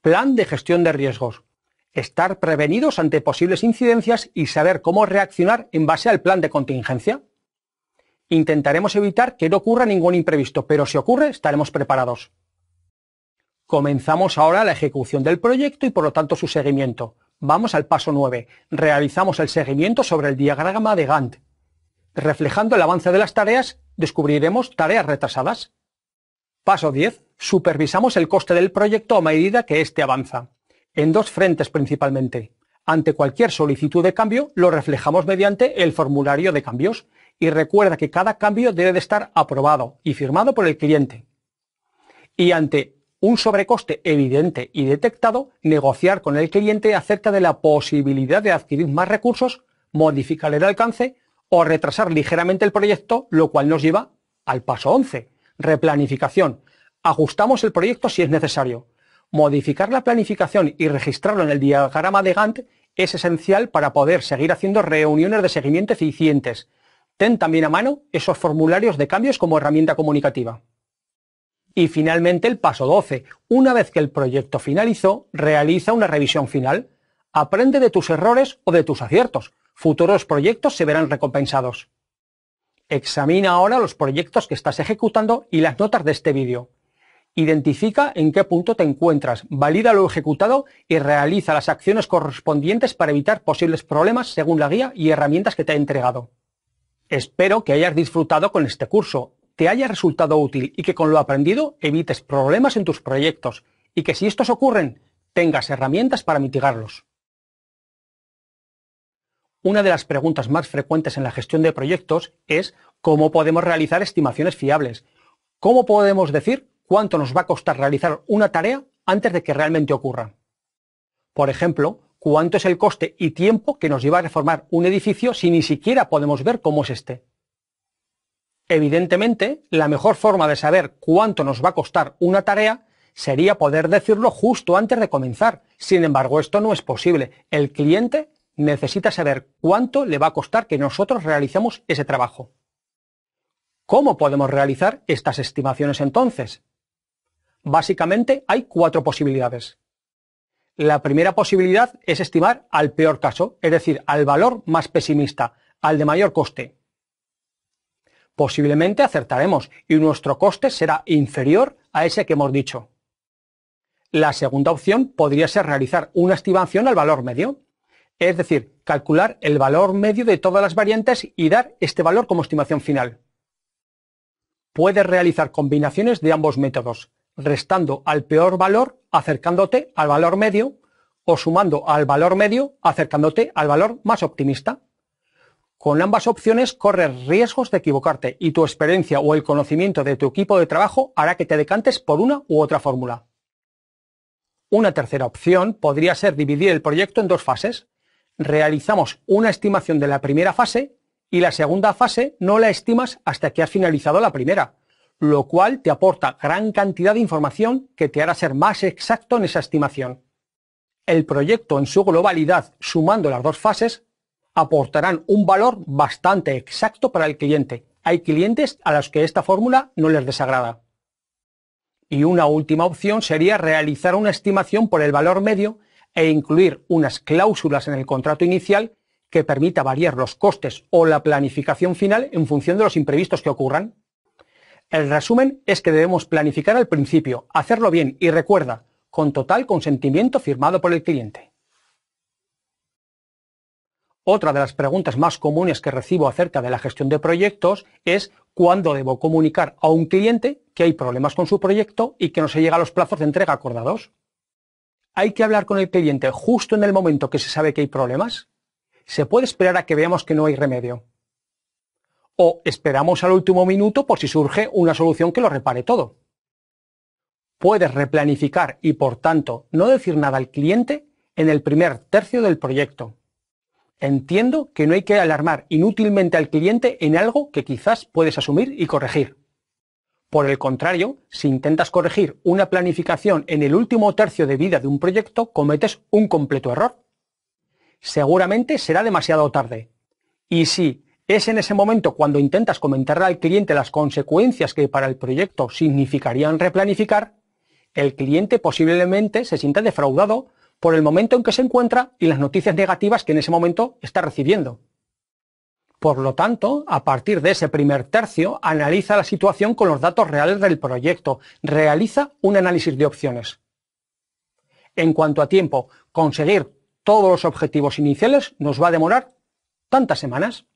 Plan de gestión de riesgos. Estar prevenidos ante posibles incidencias y saber cómo reaccionar en base al plan de contingencia. Intentaremos evitar que no ocurra ningún imprevisto, pero si ocurre, estaremos preparados. Comenzamos ahora la ejecución del proyecto y por lo tanto su seguimiento. Vamos al paso 9. Realizamos el seguimiento sobre el diagrama de Gantt. Reflejando el avance de las tareas, descubriremos tareas retrasadas. Paso 10. Supervisamos el coste del proyecto a medida que éste avanza, en dos frentes principalmente. Ante cualquier solicitud de cambio, lo reflejamos mediante el formulario de cambios y recuerda que cada cambio debe de estar aprobado y firmado por el cliente. Y ante un sobrecoste evidente y detectado, negociar con el cliente acerca de la posibilidad de adquirir más recursos, modificar el alcance o retrasar ligeramente el proyecto, lo cual nos lleva al paso 11, replanificación. Ajustamos el proyecto si es necesario. Modificar la planificación y registrarlo en el diagrama de Gantt es esencial para poder seguir haciendo reuniones de seguimiento eficientes. Ten también a mano esos formularios de cambios como herramienta comunicativa y finalmente el paso 12. Una vez que el proyecto finalizó, realiza una revisión final. Aprende de tus errores o de tus aciertos. Futuros proyectos se verán recompensados. Examina ahora los proyectos que estás ejecutando y las notas de este vídeo. Identifica en qué punto te encuentras, valida lo ejecutado y realiza las acciones correspondientes para evitar posibles problemas según la guía y herramientas que te he entregado. Espero que hayas disfrutado con este curso haya resultado útil y que con lo aprendido evites problemas en tus proyectos y que si estos ocurren, tengas herramientas para mitigarlos. Una de las preguntas más frecuentes en la gestión de proyectos es cómo podemos realizar estimaciones fiables. ¿Cómo podemos decir cuánto nos va a costar realizar una tarea antes de que realmente ocurra? Por ejemplo, cuánto es el coste y tiempo que nos lleva a reformar un edificio si ni siquiera podemos ver cómo es este. Evidentemente, la mejor forma de saber cuánto nos va a costar una tarea sería poder decirlo justo antes de comenzar. Sin embargo, esto no es posible. El cliente necesita saber cuánto le va a costar que nosotros realicemos ese trabajo. ¿Cómo podemos realizar estas estimaciones entonces? Básicamente hay cuatro posibilidades. La primera posibilidad es estimar al peor caso, es decir, al valor más pesimista, al de mayor coste posiblemente acertaremos y nuestro coste será inferior a ese que hemos dicho. La segunda opción podría ser realizar una estimación al valor medio, es decir, calcular el valor medio de todas las variantes y dar este valor como estimación final. Puedes realizar combinaciones de ambos métodos, restando al peor valor acercándote al valor medio o sumando al valor medio acercándote al valor más optimista. Con ambas opciones corres riesgos de equivocarte y tu experiencia o el conocimiento de tu equipo de trabajo hará que te decantes por una u otra fórmula. Una tercera opción podría ser dividir el proyecto en dos fases. Realizamos una estimación de la primera fase y la segunda fase no la estimas hasta que has finalizado la primera, lo cual te aporta gran cantidad de información que te hará ser más exacto en esa estimación. El proyecto en su globalidad, sumando las dos fases, aportarán un valor bastante exacto para el cliente. Hay clientes a los que esta fórmula no les desagrada. Y una última opción sería realizar una estimación por el valor medio e incluir unas cláusulas en el contrato inicial que permita variar los costes o la planificación final en función de los imprevistos que ocurran. El resumen es que debemos planificar al principio, hacerlo bien y recuerda, con total consentimiento firmado por el cliente. Otra de las preguntas más comunes que recibo acerca de la gestión de proyectos es cuándo debo comunicar a un cliente que hay problemas con su proyecto y que no se llega a los plazos de entrega acordados. ¿Hay que hablar con el cliente justo en el momento que se sabe que hay problemas? ¿Se puede esperar a que veamos que no hay remedio? ¿O esperamos al último minuto por si surge una solución que lo repare todo? Puedes replanificar y, por tanto, no decir nada al cliente en el primer tercio del proyecto. Entiendo que no hay que alarmar inútilmente al cliente en algo que quizás puedes asumir y corregir. Por el contrario, si intentas corregir una planificación en el último tercio de vida de un proyecto, cometes un completo error. Seguramente será demasiado tarde. Y si es en ese momento cuando intentas comentarle al cliente las consecuencias que para el proyecto significarían replanificar, el cliente posiblemente se sienta defraudado por el momento en que se encuentra y las noticias negativas que en ese momento está recibiendo. Por lo tanto, a partir de ese primer tercio, analiza la situación con los datos reales del proyecto, realiza un análisis de opciones. En cuanto a tiempo, conseguir todos los objetivos iniciales nos va a demorar tantas semanas.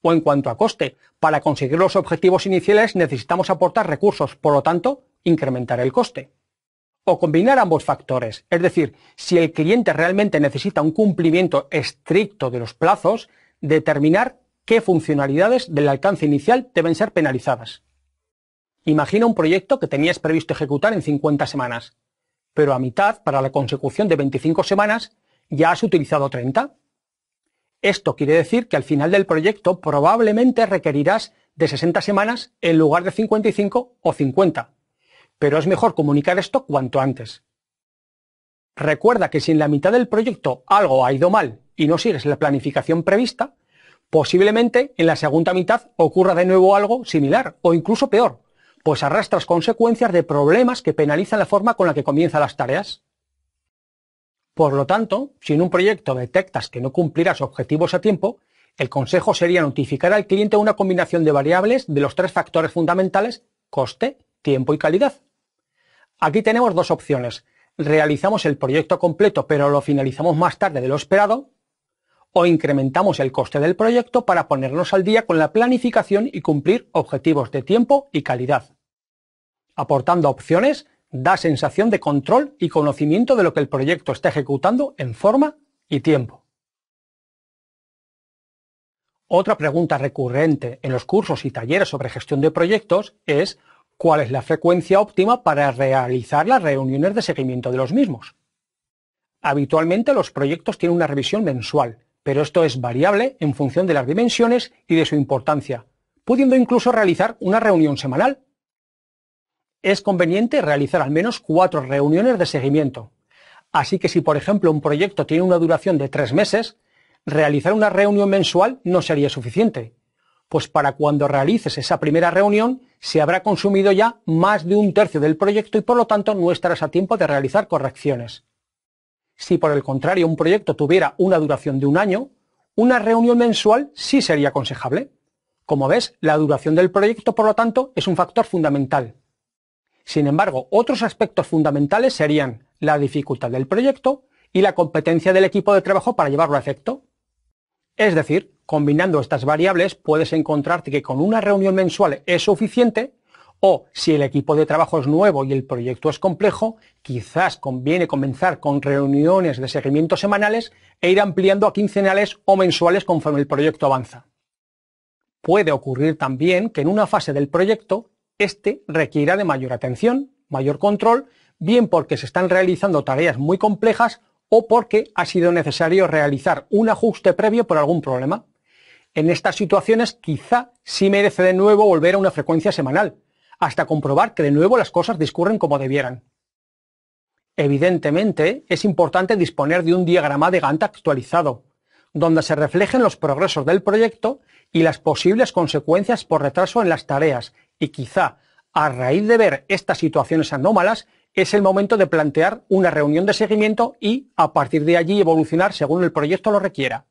O en cuanto a coste, para conseguir los objetivos iniciales necesitamos aportar recursos, por lo tanto, incrementar el coste o combinar ambos factores. Es decir, si el cliente realmente necesita un cumplimiento estricto de los plazos, determinar qué funcionalidades del alcance inicial deben ser penalizadas. Imagina un proyecto que tenías previsto ejecutar en 50 semanas, pero a mitad, para la consecución de 25 semanas, ya has utilizado 30. Esto quiere decir que al final del proyecto probablemente requerirás de 60 semanas en lugar de 55 o 50 pero es mejor comunicar esto cuanto antes. Recuerda que si en la mitad del proyecto algo ha ido mal y no sigues la planificación prevista, posiblemente en la segunda mitad ocurra de nuevo algo similar o incluso peor, pues arrastras consecuencias de problemas que penalizan la forma con la que comienzan las tareas. Por lo tanto, si en un proyecto detectas que no cumplirás objetivos a tiempo, el consejo sería notificar al cliente una combinación de variables de los tres factores fundamentales, coste, tiempo y calidad. Aquí tenemos dos opciones. Realizamos el proyecto completo pero lo finalizamos más tarde de lo esperado o incrementamos el coste del proyecto para ponernos al día con la planificación y cumplir objetivos de tiempo y calidad. Aportando opciones da sensación de control y conocimiento de lo que el proyecto está ejecutando en forma y tiempo. Otra pregunta recurrente en los cursos y talleres sobre gestión de proyectos es cuál es la frecuencia óptima para realizar las reuniones de seguimiento de los mismos. Habitualmente los proyectos tienen una revisión mensual, pero esto es variable en función de las dimensiones y de su importancia, pudiendo incluso realizar una reunión semanal. Es conveniente realizar al menos cuatro reuniones de seguimiento. Así que si, por ejemplo, un proyecto tiene una duración de tres meses, realizar una reunión mensual no sería suficiente, pues para cuando realices esa primera reunión se habrá consumido ya más de un tercio del proyecto y por lo tanto no estarás a tiempo de realizar correcciones. Si por el contrario un proyecto tuviera una duración de un año, una reunión mensual sí sería aconsejable. Como ves, la duración del proyecto, por lo tanto, es un factor fundamental. Sin embargo, otros aspectos fundamentales serían la dificultad del proyecto y la competencia del equipo de trabajo para llevarlo a efecto. Es decir, combinando estas variables puedes encontrarte que con una reunión mensual es suficiente o si el equipo de trabajo es nuevo y el proyecto es complejo, quizás conviene comenzar con reuniones de seguimiento semanales e ir ampliando a quincenales o mensuales conforme el proyecto avanza. Puede ocurrir también que en una fase del proyecto este requiera de mayor atención, mayor control, bien porque se están realizando tareas muy complejas o porque ha sido necesario realizar un ajuste previo por algún problema. En estas situaciones quizá sí merece de nuevo volver a una frecuencia semanal, hasta comprobar que de nuevo las cosas discurren como debieran. Evidentemente, es importante disponer de un diagrama de Gantt actualizado, donde se reflejen los progresos del proyecto y las posibles consecuencias por retraso en las tareas, y quizá, a raíz de ver estas situaciones anómalas, es el momento de plantear una reunión de seguimiento y, a partir de allí, evolucionar según el proyecto lo requiera.